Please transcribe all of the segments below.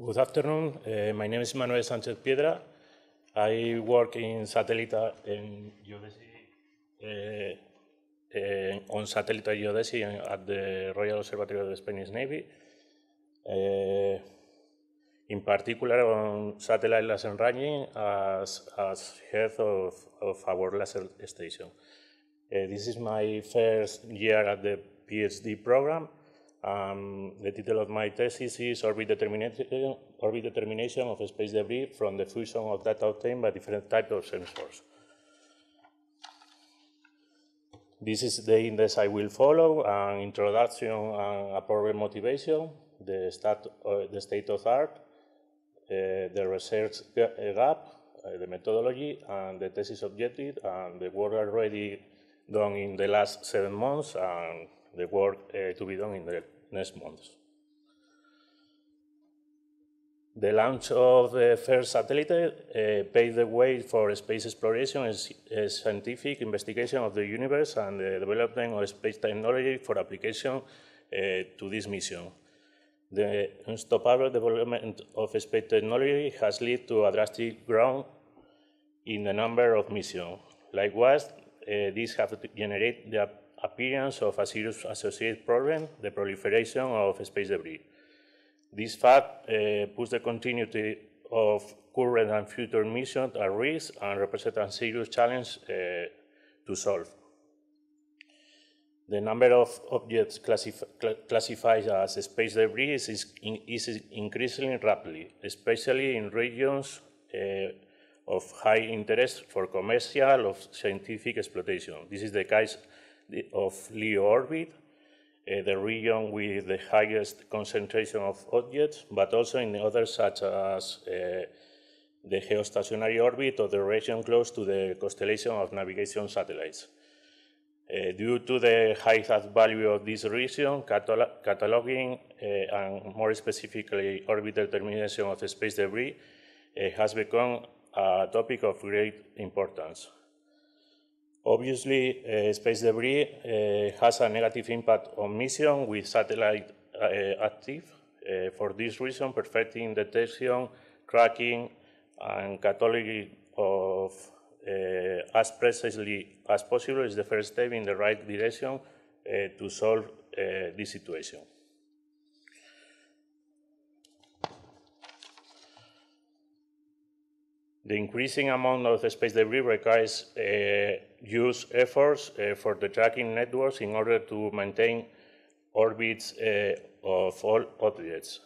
Good afternoon. Uh, my name is Manuel Sanchez Piedra. I work in satellite uh, in geodesy, uh, uh, on satellite geodesy at the Royal Observatory of the Spanish Navy. Uh, in particular, on satellite laser ranging as, as head of, of our laser station. Uh, this is my first year at the PhD program, um, the title of my thesis is orbit determination, orbit determination of space debris from the fusion of data obtained by different types of sensors. This is the index I will follow, an introduction and a motivation, the, stat, uh, the state of art, uh, the research uh, gap, uh, the methodology, and the thesis objective, and the work already done in the last seven months, and the work uh, to be done in the next month. The launch of the first satellite uh, paved the way for space exploration and uh, scientific investigation of the universe and the development of space technology for application uh, to this mission. The unstoppable development of space technology has led to a drastic growth in the number of missions. Likewise, uh, these have generated the appearance of a serious associated problem, the proliferation of space debris. This fact uh, puts the continuity of current and future missions at risk and represents a serious challenge uh, to solve. The number of objects classif cl classified as space debris is, in is increasing rapidly, especially in regions uh, of high interest for commercial or scientific exploitation. This is the case of Leo orbit, uh, the region with the highest concentration of objects, but also in others such as uh, the geostationary orbit or the region close to the constellation of navigation satellites. Uh, due to the high value of this region, catalog cataloging uh, and more specifically orbital determination of space debris uh, has become a topic of great importance. Obviously, eh, space debris eh, has a negative impact on mission with satellite eh, active. for this reason, perfecting detection, tracking, and cataloging of uh, as precisely as possible is the first step in the right direction uh, to solve uh, this situation. The increasing amount of space debris requires use efforts uh, for the tracking networks in order to maintain orbits uh, of all objects.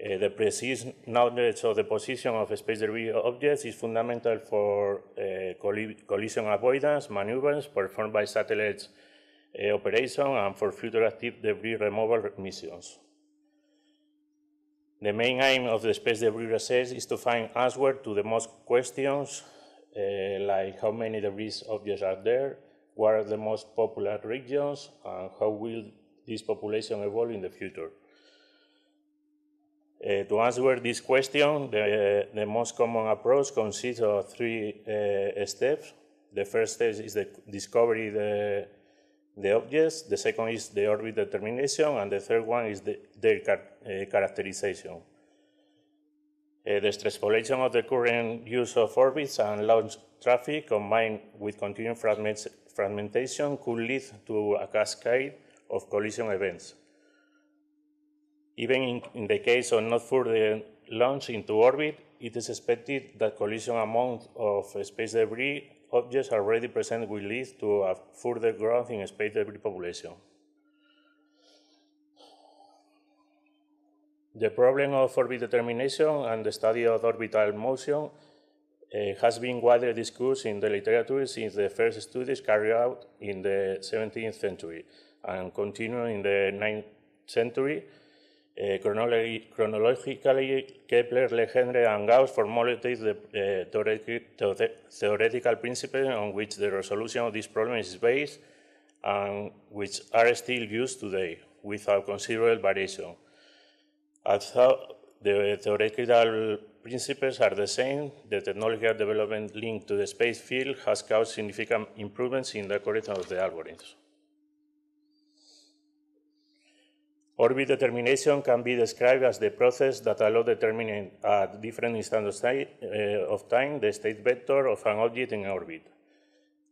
Uh, the precise knowledge of the position of space debris objects is fundamental for uh, colli collision avoidance maneuvers performed by satellites uh, operation and for future active debris removal missions. The main aim of the space debris research is to find answers to the most questions uh, like how many debris objects are there, what are the most popular regions, and how will this population evolve in the future. Uh, to answer this question, the, the, most common approach consists of three uh, steps. The first step is the discovery the the objects, the second is the orbit determination, and the third one is the, their car, uh, characterization. Uh, the extrapolation of the current use of orbits and launch traffic combined with continued fragmentation could lead to a cascade of collision events. Even in, in the case of not further launch into orbit, it is expected that collision among of space debris objects already present will lead to a further growth in space debris population. The problem of orbit determination and the study of orbital motion uh, has been widely discussed in the literature since the first studies carried out in the 17th century and continuing in the 9th century. Uh, chronologically, Kepler, Legendre, and Gauss formulated the uh, theoretical principles on which the resolution of this problem is based and which are still used today without considerable variation. Although the theoretical principles are the same, the technology development linked to the space field has caused significant improvements in the accuracy of the algorithms. Orbit determination can be described as the process that allows determining at different instants eh, of time the state vector of an object in orbit.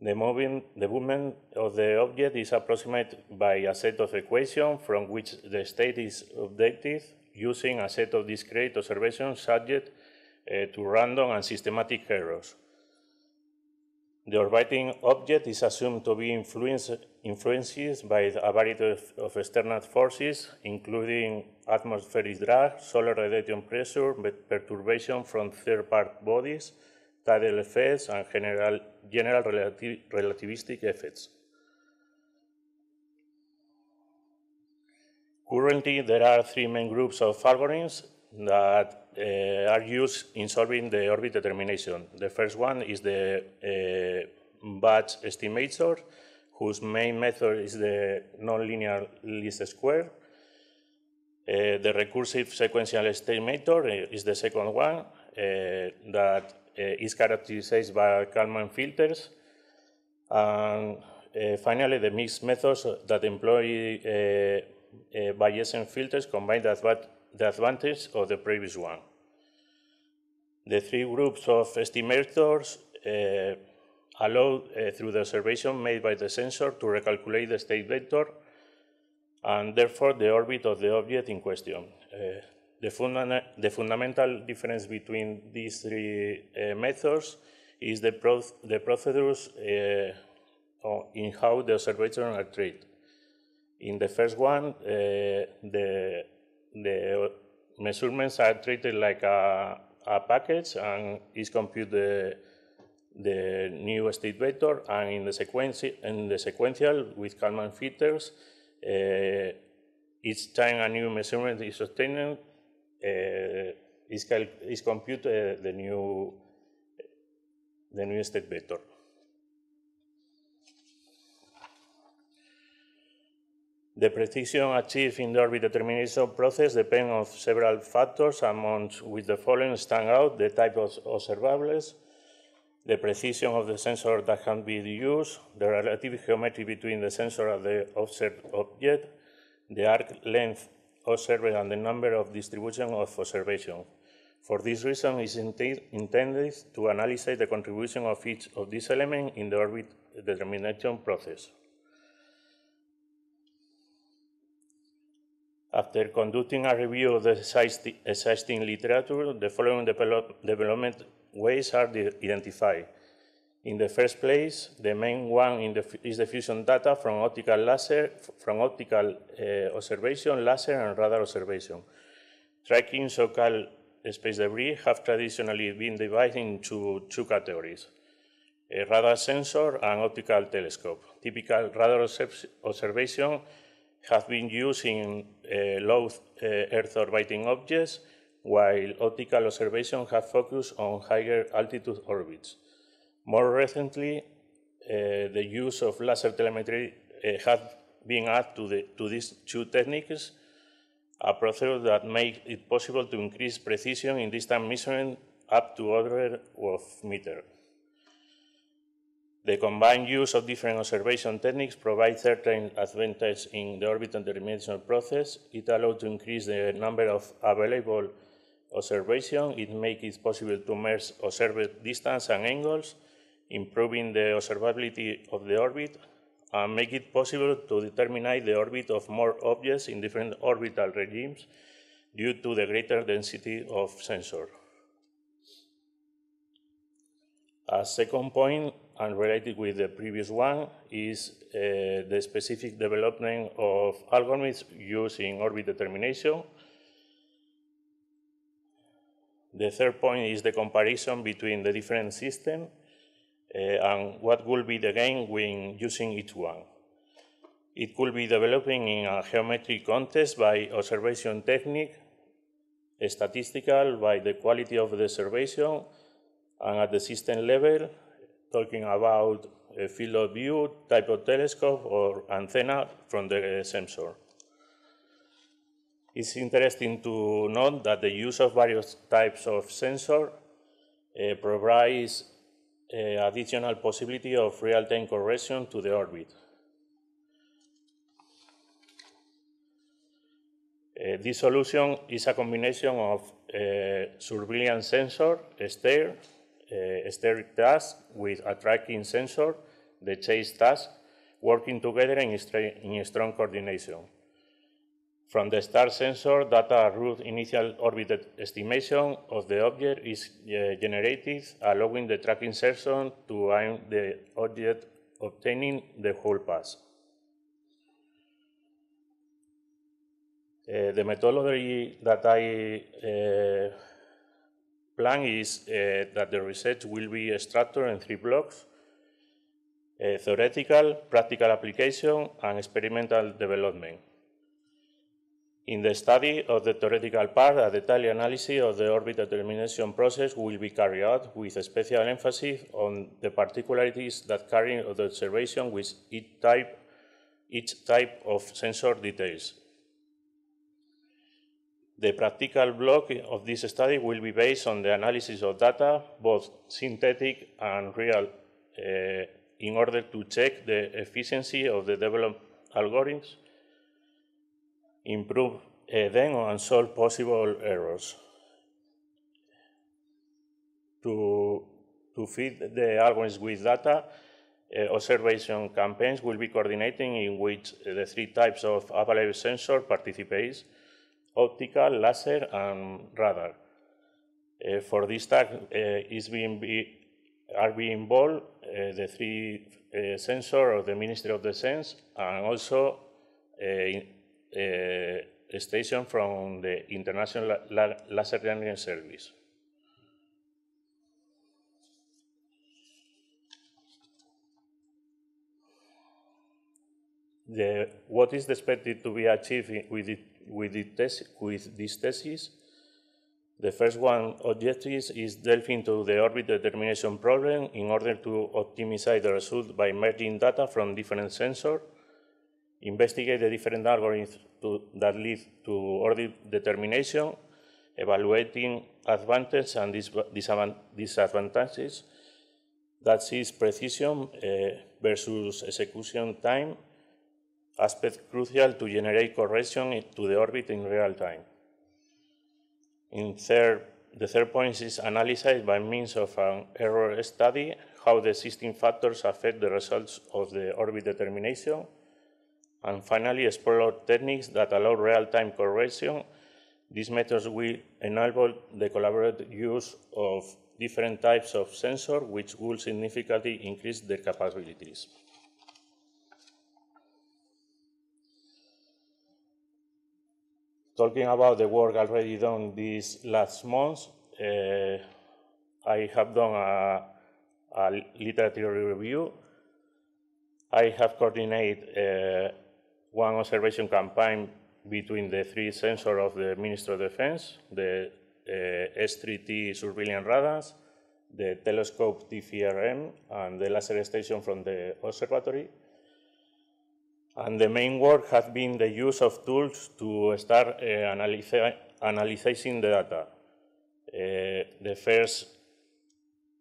The movement, the movement of the object is approximated by a set of equations from which the state is updated using a set of discrete observations subject uh, to random and systematic errors. The orbiting object is assumed to be influenced by a variety of, of, external forces, including atmospheric drag, solar radiation pressure, perturbation from third-party bodies, tidal effects, and general, general relativistic effects. Currently, there are three main groups of algorithms that uh, are used in solving the orbit determination. The first one is the uh, batch estimator, whose main method is the nonlinear least square. Uh, the recursive sequential estimator is the second one that is eh, characterized by Kalman filters. And eh, finally, the mixed methods that employ eh, Bayesian filters combine the, adv the advantage of the previous one. The three groups of estimators uh, allow, uh, through the observation made by the sensor, to recalculate the state vector and therefore the orbit of the object in question. Uh, the, funda the fundamental difference between these three uh, methods is the, pro the procedures uh, in how the observations are treated. In the first one, uh, the, the measurements are treated like a, a package and is compute the, the new state vector and in the, sequenci in the sequential with Kalman filters, uh, each time a new measurement is obtained, Eh, is, is compute eh, the new the new state vector. The precision achieved in the orbit determination process depends on several factors, amongst which the following stand out, the type of observables, the precision of the sensor that can be used, the relative geometry between the sensor and the observed object, the arc length observed and the number of distribution of observation. For this reason, it is intended to analyze the contribution of each of these elements in the orbit determination process. After conducting a review of the existing literature, the following development ways are identified. In the first place, the main one the is the fusion data from optical laser, from optical uh, observation, laser, and radar observation. Tracking so-called space debris have traditionally been divided into two categories, a radar sensor and optical telescope. Typical radar observation have been used in uh, low uh, Earth orbiting objects, while optical observation have focused on higher altitude orbits. More recently, uh, the use of laser telemetry uh, has been added to, the, to these two techniques, a process that makes it possible to increase precision in distance measurement up to order of meter. The combined use of different observation techniques provides certain advantages in the orbital determination process. It allows to increase the number of available observations. It makes it possible to merge observed distance and angles improving the observability of the orbit, and make it possible to determine the orbit of more objects in different orbital regimes due to the greater density of sensor. A second point, and related with the previous one, is uh, the specific development of algorithms used in orbit determination. The third point is the comparison between the different systems Eh, and what will be the gain when using each one. It could be developing in a geometric contest by observation technique, statistical by the quality of the observation, and at the system level, talking about a field of view, type of telescope, or antenna from the eh, sensor. It's interesting to note that the use of various types of sensor uh, provides additional possibility of real-time correction to the orbit. Uh, this solution is a combination of uh, surveillance sensor, STAIR, uh, STAIR task with a tracking sensor, the chase task, working together in, in strong coordination. From the star sensor, data route initial orbit estimation of the object is uh, generated, allowing the tracking sensor to aim the object, obtaining the whole pass. Uh, the methodology that I uh, plan is uh, that the research will be structured in three blocks, uh, theoretical, practical application, and experimental development. In the study of the theoretical part, a detailed analysis of the orbit determination process will be carried out with special emphasis on the particularities that carry the observation with each type, each type of sensor details. The practical block of this study will be based on the analysis of data, both synthetic and real, uh, in order to check the efficiency of the developed algorithms improve eh, then and solve possible errors. To, to feed the algorithms with data, uh, observation campaigns will be coordinating in which eh, the three types of available sensor participates, optical, laser, and radar. Uh, for this task, is being be, are being involved the three sensors of the Ministry of Defense and also in, uh, station from the International La Laser Landing Service. The, what is expected to be achieved with, it, with, it with this thesis? The first one objective is delve into the orbit determination problem in order to optimize the result by merging data from different sensors investigate the different algorithms to, that lead to order determination, evaluating advantages and disadvantages, that is precision uh, versus execution time, aspect crucial to generate correction to the orbit in real time. In third, the third point is analyzed by means of an error study, how the system factors affect the results of the orbit determination, and finally, explore techniques that allow real-time correction. These methods will enable the collaborative use of different types of sensor, which will significantly increase their capabilities. Talking about the work already done these last months, uh, I have done a, a, literature review. I have coordinated uh, eh, one observation campaign between the three sensors of the Ministry of Defense, the uh, S3T surveillance radars, the telescope TFRM, and the laser station from the observatory. And the main work has been the use of tools to start uh, analyzing the data. Uh, the first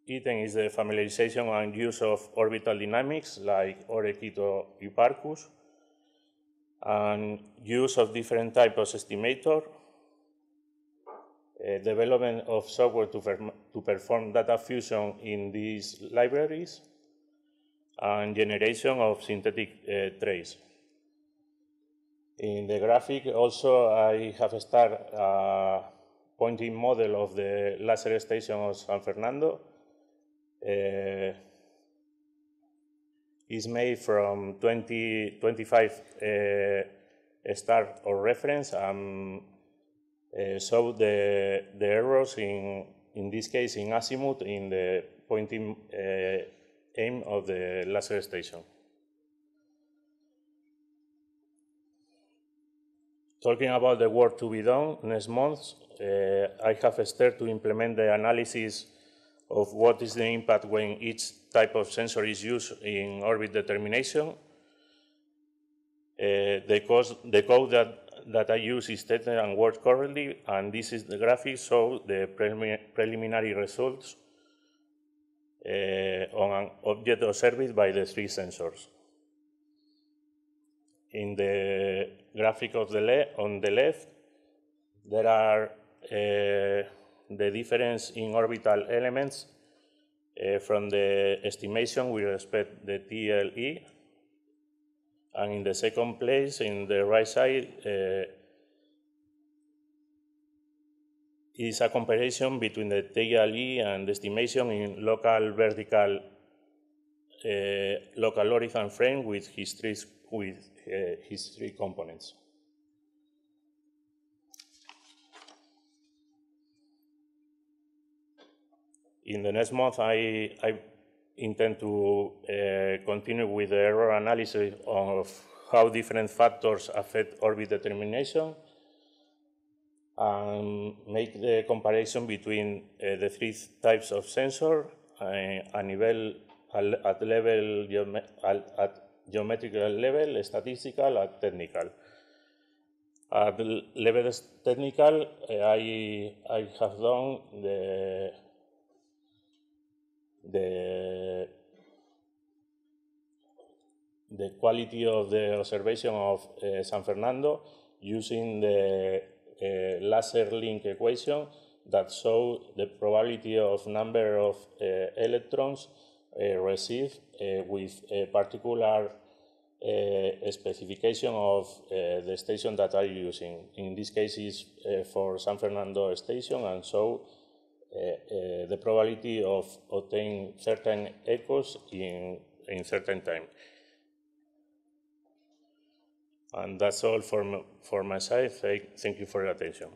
item is the familiarization and use of orbital dynamics like Orekito Hipparchus, and use of different type of estimator, uh, development of software to, to perform data fusion in these libraries, and generation of synthetic uh, trace. In the graphic also I have started a uh, pointing model of the laser station of San Fernando, uh, is made from 20, 25 uh, start or reference and uh, so the, the errors in, in this case in azimuth in the pointing uh, aim of the laser station. Talking about the work to be done next month, uh, I have started to implement the analysis of what is the impact when each type of sensor is used in orbit determination. Uh, the, cost, the, code that, that, I use is tested and works correctly. and this is the graphic, so the preliminary results uh, on an object observed by the three sensors. In the graphic of the on the left, there are uh, the difference in orbital elements uh, from the estimation, we respect the TLE. And in the second place, in the right side, uh, is a comparison between the TLE and the estimation in local vertical uh, local horizon frame with his three, with, his three components. In the next month, I, I intend to uh, continue with the error analysis of how different factors affect orbit determination and make the comparison between uh, the three types of sensor uh, at, level, at level at, geometrical level, statistical, and technical. At level technical, uh, I, I have done the the the quality of the observation of uh, San Fernando using the uh, laser link equation that show the probability of number of uh, electrons received with a particular specification of the station that are using. In this case is for San Fernando station and so Eh, eh, the probability of obtaining certain echoes in, in certain time. And that's all for, for my side. Thank, thank you for your attention.